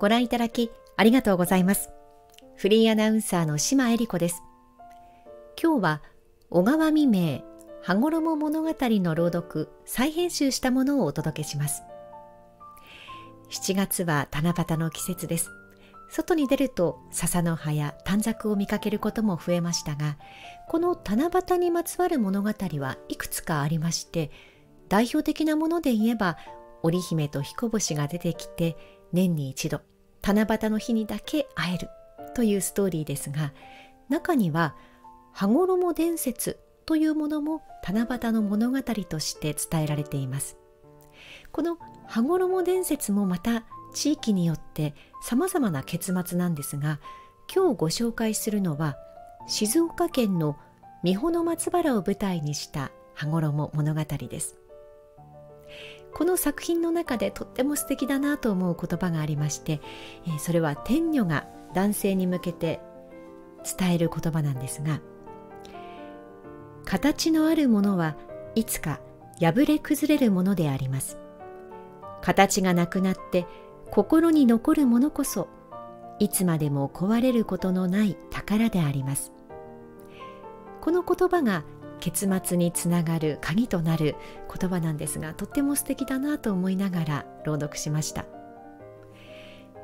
ご覧いただきありがとうございます。フリーアナウンサーの島恵里子です。今日は小川未明羽衣物語の朗読再編集したものをお届けします。7月は七夕の季節です。外に出ると笹の葉や短冊を見かけることも増えましたがこの七夕にまつわる物語はいくつかありまして代表的なもので言えば織姫と彦星が出てきて年に一度七夕の日にだけ会えるというストーリーですが中には羽衣伝説というものも七夕の物語として伝えられていますこの羽衣伝説もまた地域によって様々な結末なんですが今日ご紹介するのは静岡県の三保の松原を舞台にした羽衣物語ですこの作品の中でとっても素敵だなと思う言葉がありまして、えそれは天女が男性に向けて伝える言葉なんですが形のあるものはいつか破れ崩れるものであります形がなくなって心に残るものこそいつまでも壊れることのない宝でありますこの言葉が結末につながる鍵となる言葉なんですがとっても素敵だなと思いながら朗読しました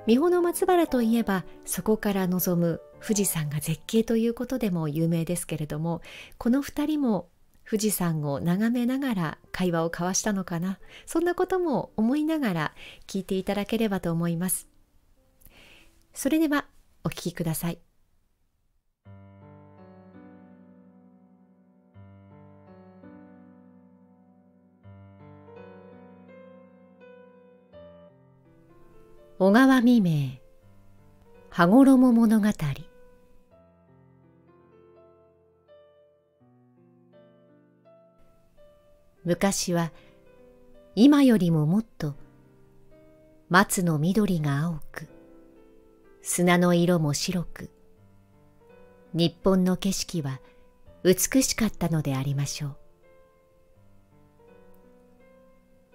三保の松原といえばそこから望む富士山が絶景ということでも有名ですけれどもこの2人も富士山を眺めながら会話を交わしたのかなそんなことも思いながら聞いていただければと思いますそれではお聴きください小川未明羽衣物語昔は今よりももっと松の緑が青く砂の色も白く日本の景色は美しかったのでありましょう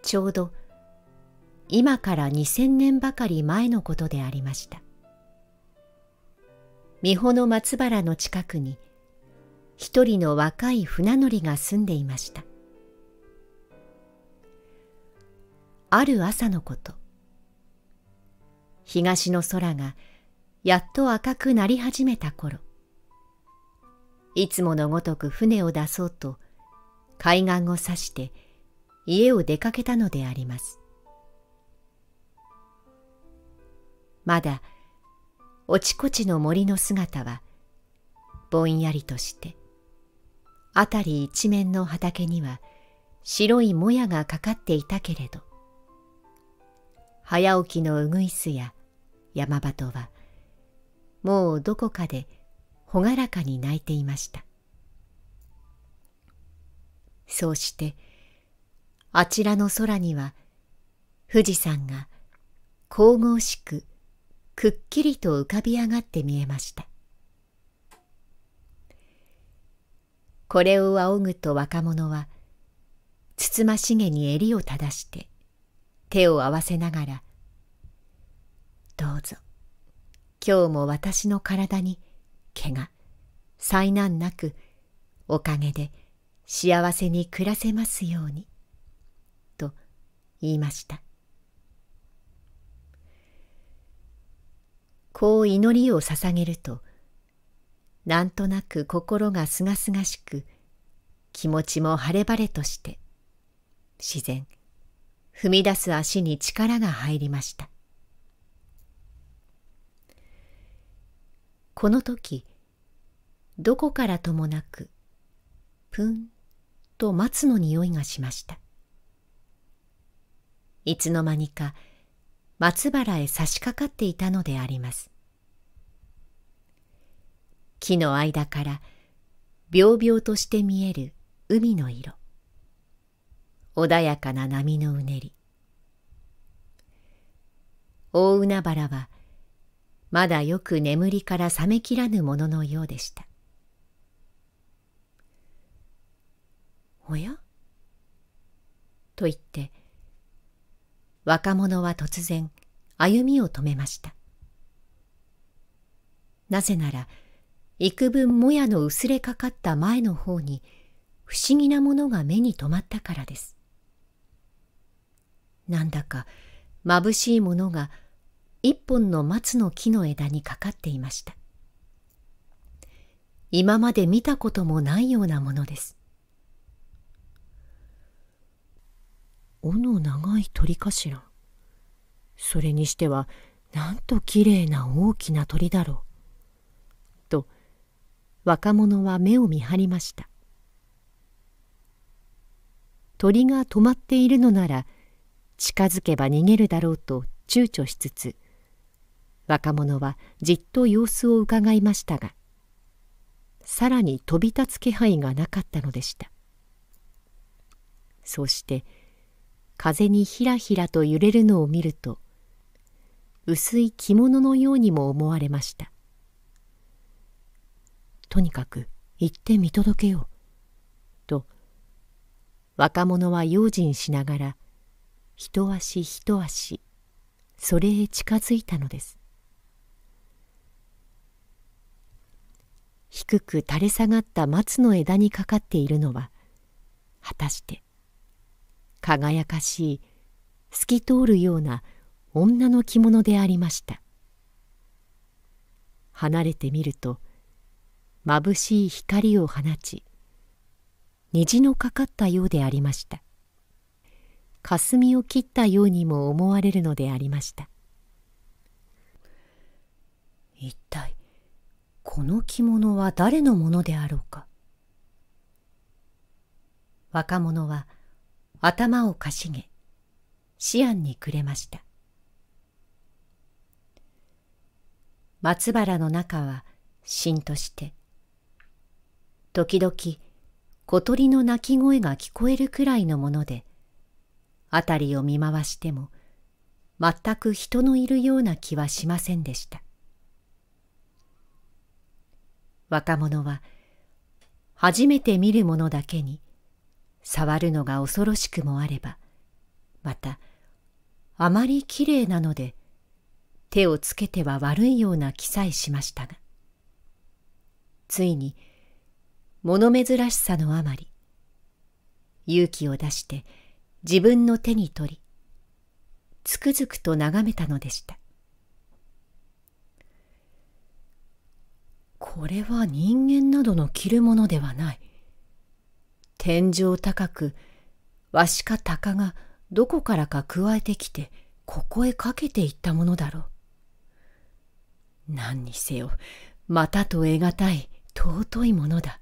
ちょうど今から2000年ばかり前のことでありました。三保の松原の近くに一人の若い船乗りが住んでいました。ある朝のこと、東の空がやっと赤くなり始めた頃、いつものごとく船を出そうと海岸をさして家を出かけたのであります。まだおちこちの森の姿はぼんやりとして辺り一面の畑には白いもやがかかっていたけれど早起きのうぐいすや山鳩はもうどこかで朗らかに泣いていましたそうしてあちらの空には富士山が神々しくくっきりと浮かび上がって見えましたこれを仰ぐと若者はつつましげに襟を正して手を合わせながら「どうぞ今日も私の体に怪我災難なくおかげで幸せに暮らせますように」と言いました。こう祈りを捧げるとなんとなく心がすがすがしく気持ちも晴れ晴れとして自然踏み出す足に力が入りましたこの時どこからともなくぷんと松の匂いがしましたいつの間にか松原へ差し掛かっていたのであります木の間からびょうびょうとして見える海の色穏やかな波のうねり大海原はまだよく眠りから覚めきらぬもののようでしたおやと言って若者は突然歩みを止めましたなぜなら幾分もやの薄れかかった前の方に不思議なものが目に留まったからですなんだかまぶしいものが一本の松の木の枝にかかっていました今まで見たこともないようなものです尾の長い鳥かしらそれにしてはなんときれいな大きな鳥だろう」と若者は目を見張りました鳥が止まっているのなら近づけば逃げるだろうと躊躇しつつ若者はじっと様子をうかがいましたがさらに飛び立つ気配がなかったのでしたそして「風にひらひらと揺れるのを見ると薄い着物のようにも思われましたとにかく行って見届けようと若者は用心しながら一足一足それへ近づいたのです低く垂れ下がった松の枝にかかっているのは果たして輝かしい透き通るような女の着物でありました離れてみるとまぶしい光を放ち虹のかかったようでありました霞を切ったようにも思われるのでありました一体この着物は誰のものであろうか若者は「頭をかしげ思案にくれました松原の中はしんとして時々小鳥の鳴き声が聞こえるくらいのもので辺りを見回しても全く人のいるような気はしませんでした若者は初めて見るものだけに触るのが恐ろしくもあればまたあまりきれいなので手をつけては悪いような気さえしましたがついに物珍しさのあまり勇気を出して自分の手に取りつくづくと眺めたのでしたこれは人間などの着るものではない天井高く、わしか鷹がどこからかくわえてきて、ここへかけていったものだろう。何にせよ、またと得難い尊いものだ。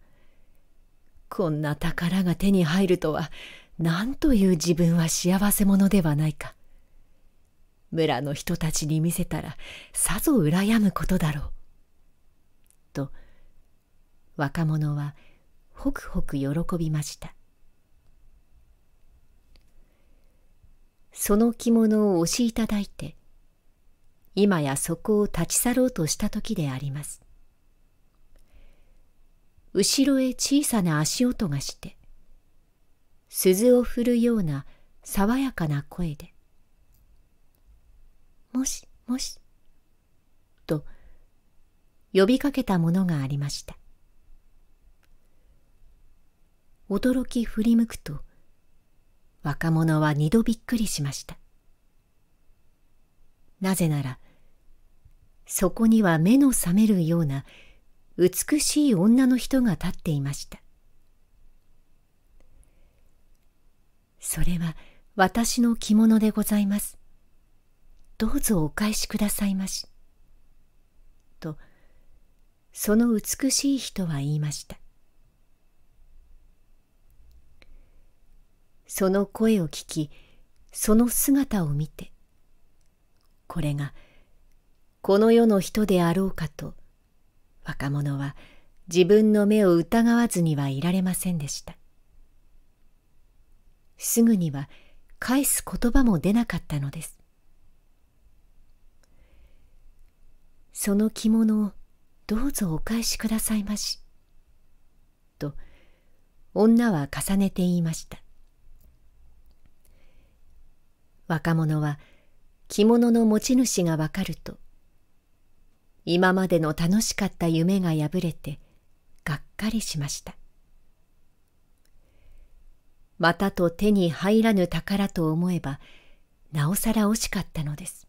こんな宝が手に入るとは、なんという自分は幸せ者ではないか。村の人たちに見せたら、さぞ羨むことだろう。と、若者は、ほくほく喜びましたその着物を押しいただいて今やそこを立ち去ろうとした時であります後ろへ小さな足音がして鈴を振るような爽やかな声で「もしもし」と呼びかけたものがありました驚き振り向くと若者は二度びっくりしましたなぜならそこには目の覚めるような美しい女の人が立っていましたそれは私の着物でございますどうぞお返しくださいまし」とその美しい人は言いましたその声を聞きその姿を見てこれがこの世の人であろうかと若者は自分の目を疑わずにはいられませんでしたすぐには返す言葉も出なかったのですその着物をどうぞお返しくださいまし」と女は重ねて言いました若者は着物の持ち主がわかると今までの楽しかった夢が破れてがっかりしましたまたと手に入らぬ宝と思えばなおさら惜しかったのです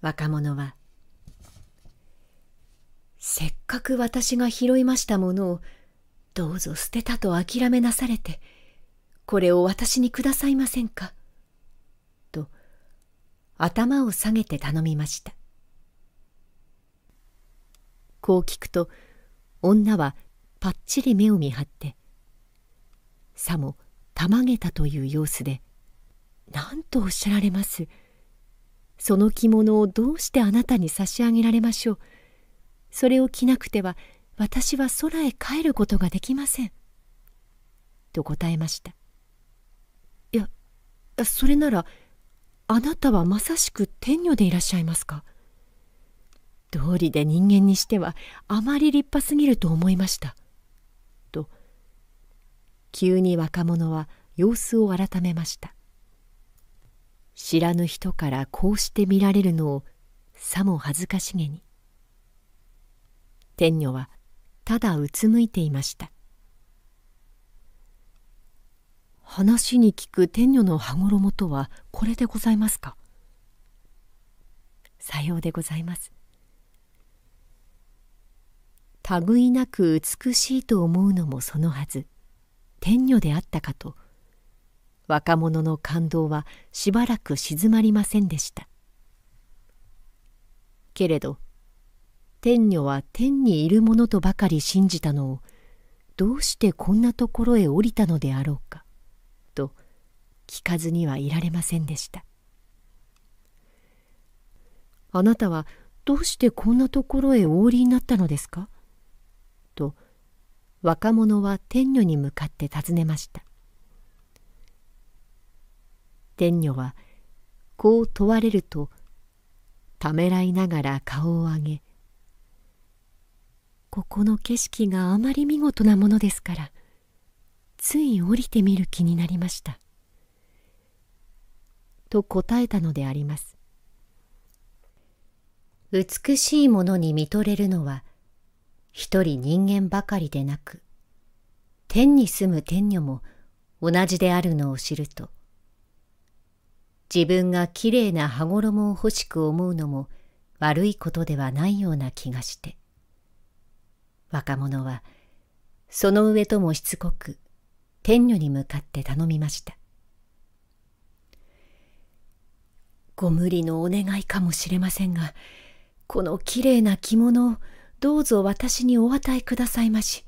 若者は「せっかく私が拾いましたものをどうぞ捨てたと諦めなされて」これを私にくださいませんか」と頭を下げて頼みましたこう聞くと女はぱっちり目を見張ってさもたまげたという様子で「何とおっしゃられます」その着物をどうしてあなたに差し上げられましょう。それを着なくては私は空へ帰ることができません。と答えました。それならあなたはまさしく天女でいらっしゃいますか道理で人間にしてはあまり立派すぎると思いました」と急に若者は様子を改めました知らぬ人からこうして見られるのをさも恥ずかしげに天女はただうつむいていました話に聞く天女の羽衣とはこれでございますかさようでございます。類なく美しいと思うのもそのはず天女であったかと若者の感動はしばらく静まりませんでしたけれど天女は天にいるものとばかり信じたのをどうしてこんなところへ降りたのであろうか聞かずにはいられませんでしたあなたはどうしてこんなところへお降りになったのですかと若者は天女に向かって尋ねました天女はこう問われるとためらいながら顔を上げ「ここの景色があまり見事なものですからつい降りてみる気になりました」と答えたのであります。美しいものに見とれるのは、一人人間ばかりでなく、天に住む天女も同じであるのを知ると、自分がきれいな羽衣を欲しく思うのも悪いことではないような気がして、若者はその上ともしつこく天女に向かって頼みました。ご無理のお願いかもしれませんがこのきれいな着物をどうぞ私にお与えくださいまし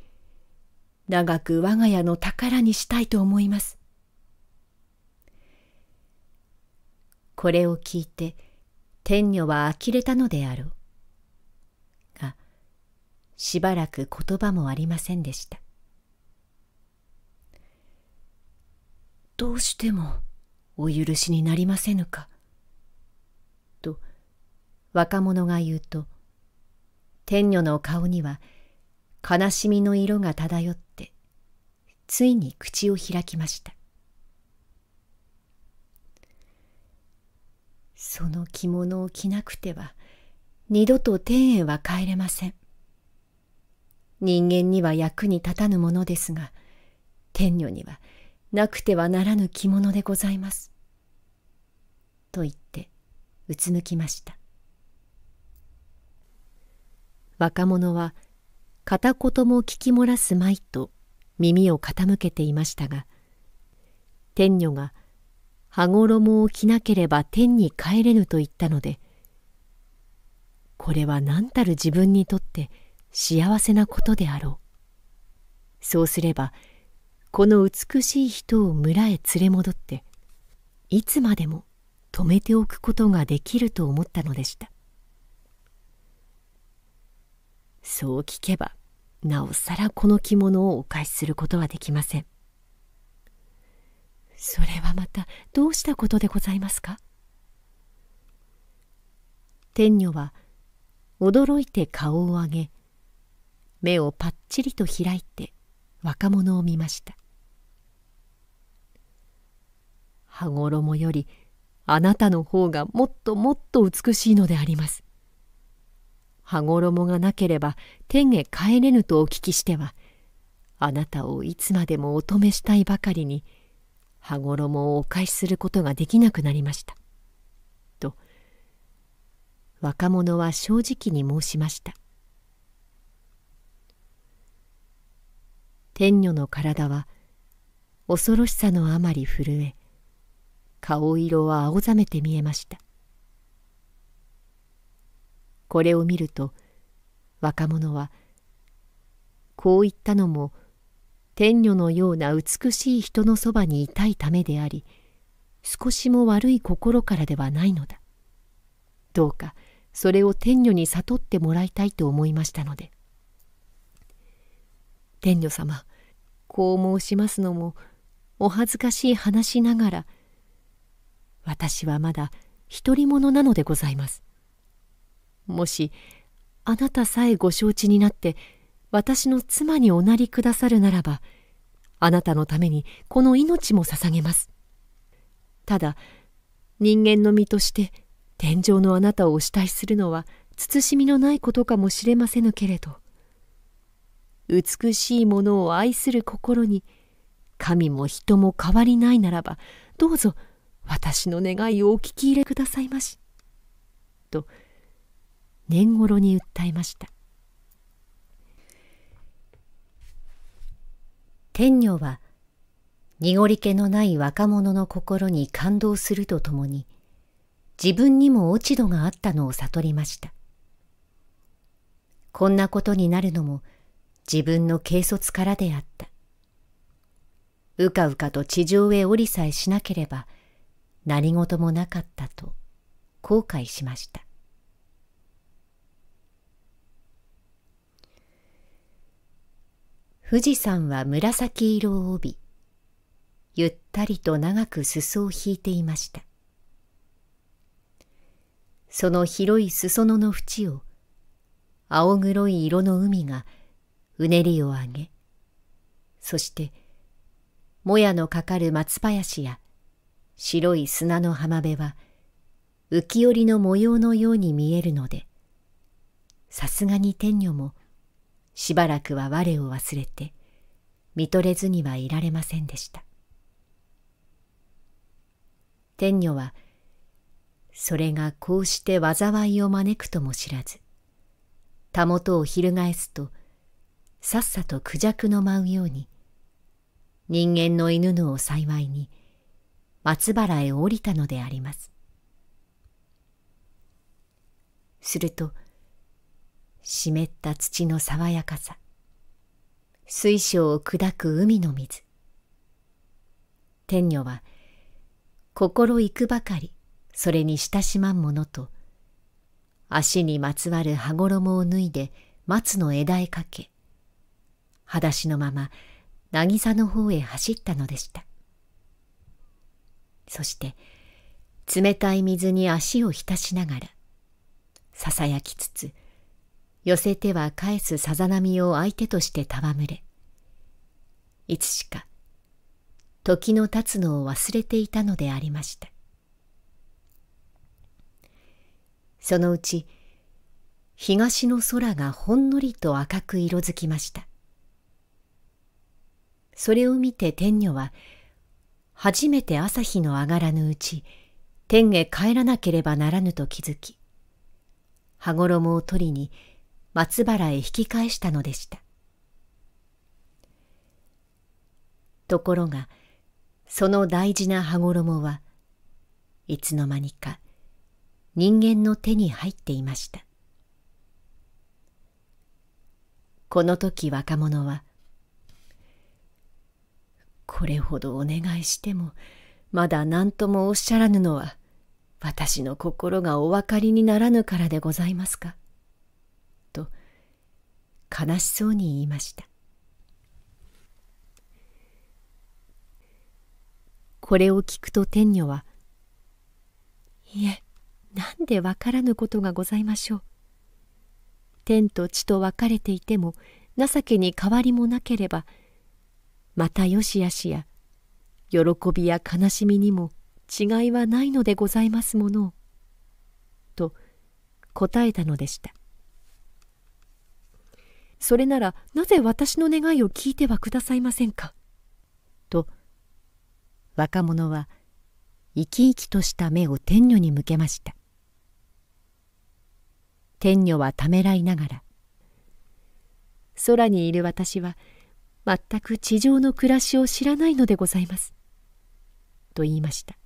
長く我が家の宝にしたいと思いますこれを聞いて天女は呆れたのであろうがしばらく言葉もありませんでしたどうしてもお許しになりませぬか若者が言うと天女の顔には悲しみの色が漂ってついに口を開きましたその着物を着なくては二度と天へは帰れません人間には役に立たぬものですが天女にはなくてはならぬ着物でございますと言ってうつむきました若者は片言も聞き漏らすまいと耳を傾けていましたが天女が羽衣を着なければ天に帰れぬと言ったのでこれは何たる自分にとって幸せなことであろうそうすればこの美しい人を村へ連れ戻っていつまでも止めておくことができると思ったのでしたそう聞けばなおさらこの着物をお返しすることはできませんそれはまたどうしたことでございますか天女は驚いて顔を上げ目をぱっちりと開いて若者を見ました羽衣よりあなたの方がもっともっと美しいのであります羽衣がなければ天へ帰れぬとお聞きしては、あなたをいつまでもお止めしたいばかりに、羽衣をお返しすることができなくなりました。と、若者は正直に申しました。天女の体は恐ろしさのあまり震え、顔色は青ざめて見えました。これを見ると若者はこう言ったのも天女のような美しい人のそばにいたいためであり少しも悪い心からではないのだどうかそれを天女に悟ってもらいたいと思いましたので天女様こう申しますのもお恥ずかしい話ながら私はまだ独り者なのでございますもし、あなたさえご承知になって、私の妻におなりくださるならば、あなたのためにこの命も捧げます。ただ、人間の身として天上のあなたをお慕いするのは慎みのないことかもしれませぬけれど、美しいものを愛する心に、神も人も変わりないならば、どうぞ私の願いをお聞き入れくださいまし。と、年頃に訴えました天女は濁り気のない若者の心に感動するとともに自分にも落ち度があったのを悟りましたこんなことになるのも自分の軽率からであったうかうかと地上へ降りさえしなければ何事もなかったと後悔しました富士山は紫色を帯びゆったりと長く裾を引いていましたその広い裾野の縁を青黒い色の海がうねりを上げそしてもやのかかる松林や白い砂の浜辺は浮世織の模様のように見えるのでさすがに天女もしばらくは我を忘れて見とれずにはいられませんでした天女はそれがこうして災いを招くとも知らずたもとを翻すとさっさと孔雀の舞うように人間の犬のを幸いに松原へ降りたのでありますすると湿った土の爽やかさ水晶を砕く海の水天女は心行くばかりそれに親しまんものと足にまつわる羽衣を脱いで松の枝へかけ裸足のまま渚の方へ走ったのでしたそして冷たい水に足を浸しながらささやきつつ寄せては返すさざ波を相手として戯れいつしか時の経つのを忘れていたのでありましたそのうち東の空がほんのりと赤く色づきましたそれを見て天女は初めて朝日の上がらぬうち天へ帰らなければならぬと気づき羽衣を取りに松原へ引き返したのでしたところがその大事な羽衣はいつの間にか人間の手に入っていましたこの時若者は「これほどお願いしてもまだ何ともおっしゃらぬのは私の心がお分かりにならぬからでございますか」悲しそうに言いましたこれを聞くと天女は「いえ何でわからぬことがございましょう天と地と分かれていても情けに変わりもなければまたよしあしや喜びや悲しみにも違いはないのでございますものを」と答えたのでした。それならなぜ私の願いを聞いてはくださいませんか。と若者は生き生きとした目を天女に向けました。天女はためらいながら「空にいる私は全く地上の暮らしを知らないのでございます」と言いました。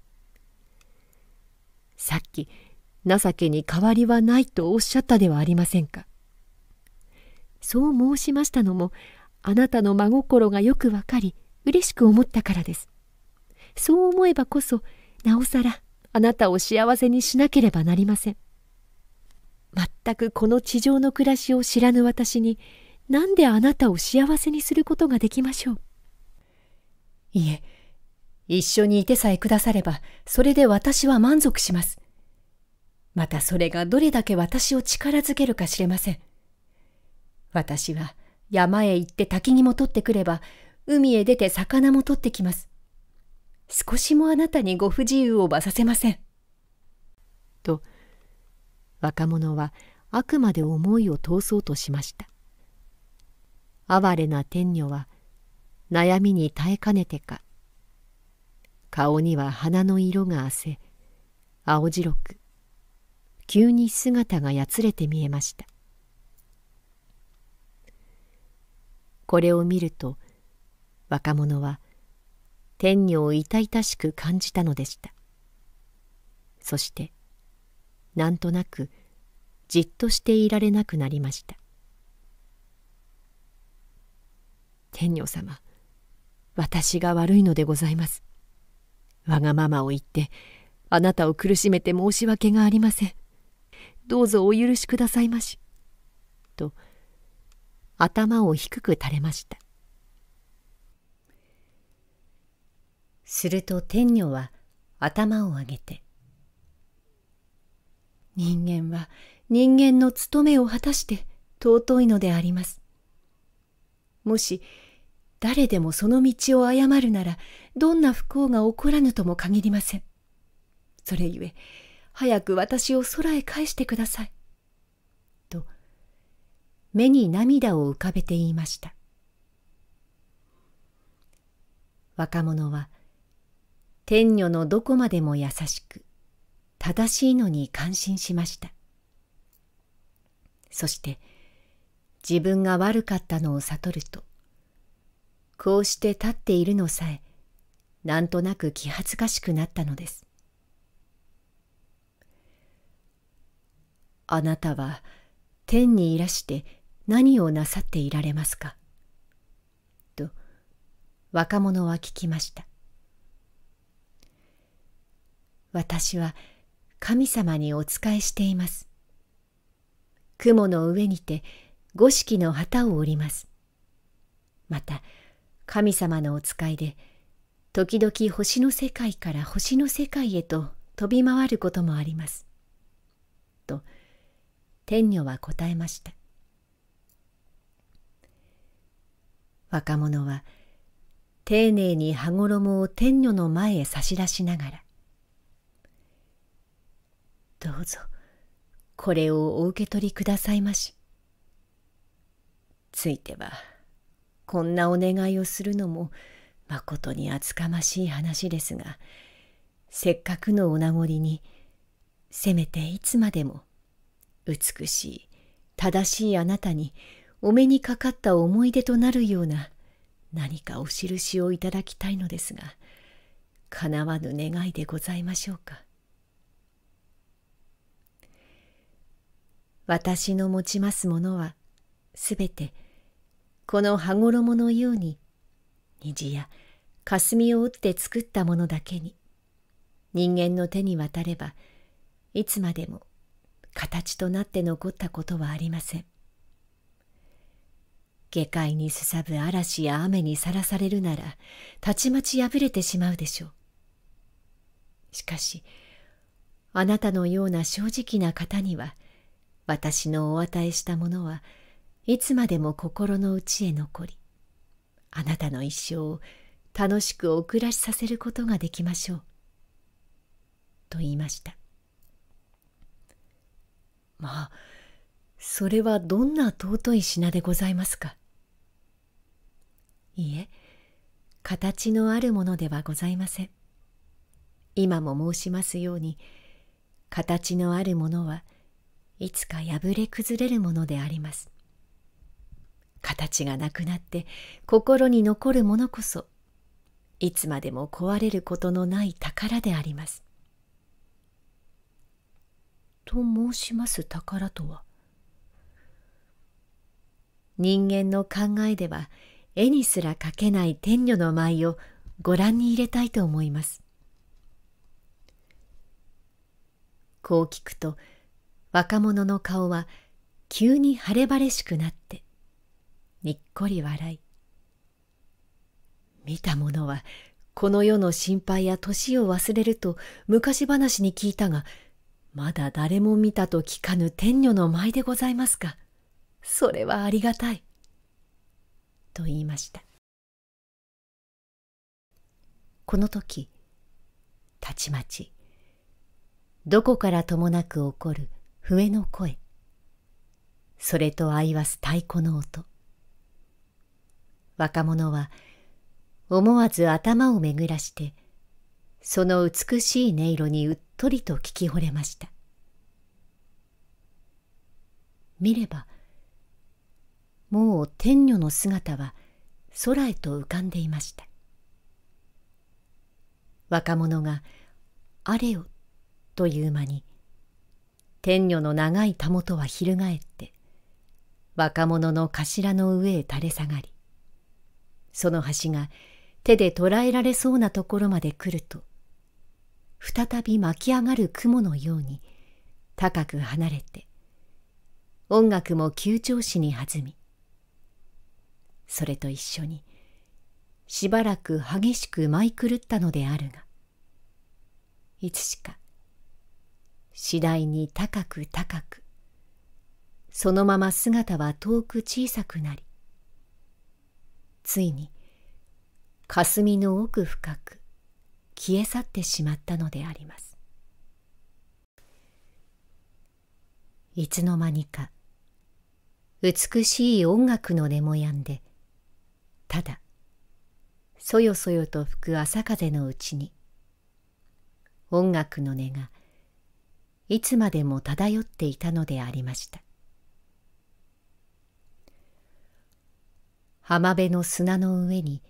さっき情けに変わりはないとおっしゃったではありませんか。そう申しましたのもあなたの真心がよくわかり嬉しく思ったからですそう思えばこそなおさらあなたを幸せにしなければなりません全くこの地上の暮らしを知らぬ私に何であなたを幸せにすることができましょういえ一緒にいてさえくださればそれで私は満足しますまたそれがどれだけ私を力づけるか知れません私は山へ行って滝にも取ってくれば、海へ出て魚も取ってきます。少しもあなたにご不自由をばさせません。と、若者はあくまで思いを通そうとしました。哀れな天女は悩みに耐えかねてか顔には花の色が汗、せ青白く急に姿がやつれて見えましたこれを見ると若者は天女を痛々しく感じたのでしたそしてなんとなくじっとしていられなくなりました天女様私が悪いのでございますわがままを言ってあなたを苦しめて申し訳がありませんどうぞお許しくださいまし頭を低く垂れましたすると天女は頭を上げて「人間は人間の務めを果たして尊いのであります」もし誰でもその道を誤るならどんな不幸が起こらぬとも限りませんそれゆえ早く私を空へ返してください目に涙を浮かべて言いました若者は天女のどこまでも優しく正しいのに感心しましたそして自分が悪かったのを悟るとこうして立っているのさえなんとなく気恥ずかしくなったのですあなたは天にいらして何をなさっていられますかと若者は聞きました私は神様にお仕えしています雲の上にて五色の旗を織りますまた神様のお使いで時々星の世界から星の世界へと飛び回ることもあります。と天女は答えました。若者は丁寧に羽衣を天女の前へ差し出しながら「どうぞこれをお受け取りくださいまし」ついてはこんなお願いをするのもまことに厚かましい話ですがせっかくのお名残にせめていつまでも美しい正しいあなたにお目にかかった思い出となるような何かお印をいただきたいのですがかなわぬ願いでございましょうか私の持ちますものはすべてこの羽衣のように虹や霞を打って作ったものだけに人間の手に渡ればいつまでも形となって残ったことはありません。下界にすさぶ嵐や雨にさらされるならたちまち破れてしまうでしょうしかしあなたのような正直な方には私のお与えしたものはいつまでも心の内へ残りあなたの一生を楽しくお暮らしさせることができましょう」と言いましたまあそれはどんな尊い品でございますかいえ形のあるものではございません今も申しますように形のあるものはいつか破れ崩れるものであります形がなくなって心に残るものこそいつまでも壊れることのない宝でありますと申します宝とは人間の考えでは絵にすら描けない天女の舞をご覧に入れたいと思います。こう聞くと若者の顔は急に晴れ晴れしくなってにっこり笑い見た者はこの世の心配や年を忘れると昔話に聞いたがまだ誰も見たと聞かぬ天女の舞でございますかそれはありがたいと言いましたこの時たちまちどこからともなく起こる笛の声それと相わす太鼓の音若者は思わず頭を巡らしてその美しい音色にうっとりと聞き惚れました見ればもう天女の姿は空へと浮かんでいました若者が「あれよ」という間に天女の長いたもとは翻って若者の頭の上へ垂れ下がりその端が手で捕らえられそうなところまで来ると再び巻き上がる雲のように高く離れて音楽も急調子に弾みそれと一緒にしばらく激しく舞い狂ったのであるがいつしか次第に高く高くそのまま姿は遠く小さくなりついに霞の奥深く消え去ってしまったのでありますいつの間にか美しい音楽の根もやんでただそよそよと吹く朝風のうちに音楽の音がいつまでも漂っていたのでありました浜辺の砂の上に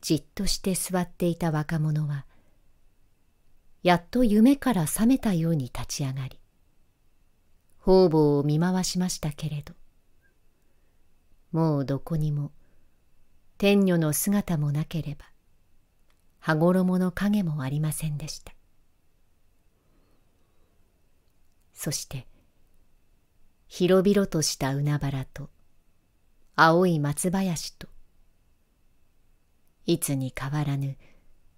じっとして座っていた若者はやっと夢から覚めたように立ち上がり方々を見回しましたけれどもうどこにも天女の姿もなければ羽衣の影もありませんでしたそして広々とした海原と青い松林といつに変わらぬ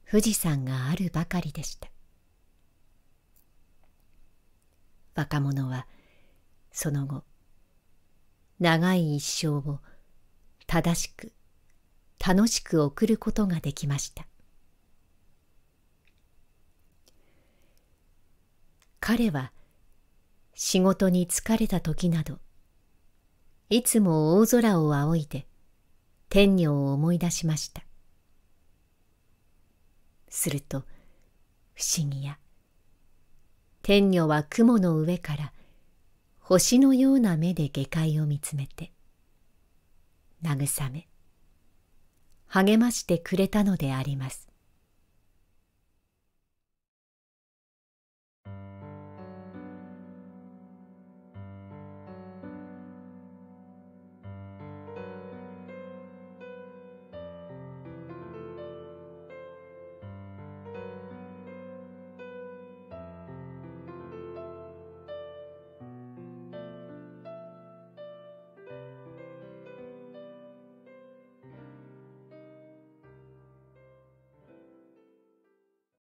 富士山があるばかりでした若者はその後長い一生を正しく楽しく送ることができました彼は仕事に疲れた時などいつも大空を仰いで天女を思い出しましたすると不思議や天女は雲の上から星のような目で下界を見つめて慰め励ましてくれたのであります